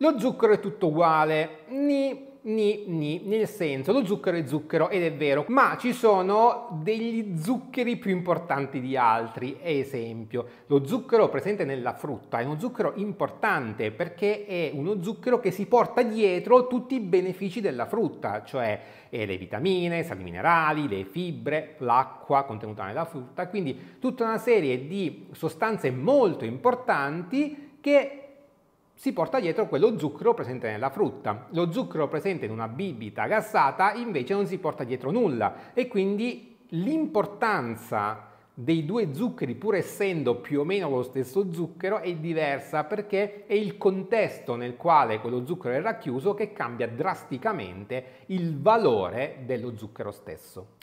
Lo zucchero è tutto uguale, ni, ni, ni, nel senso lo zucchero è zucchero ed è vero, ma ci sono degli zuccheri più importanti di altri, esempio lo zucchero presente nella frutta è uno zucchero importante perché è uno zucchero che si porta dietro tutti i benefici della frutta, cioè eh, le vitamine, i sali minerali, le fibre, l'acqua contenuta nella frutta, quindi tutta una serie di sostanze molto importanti che si porta dietro quello zucchero presente nella frutta. Lo zucchero presente in una bibita gassata invece non si porta dietro nulla e quindi l'importanza dei due zuccheri, pur essendo più o meno lo stesso zucchero, è diversa perché è il contesto nel quale quello zucchero è racchiuso che cambia drasticamente il valore dello zucchero stesso.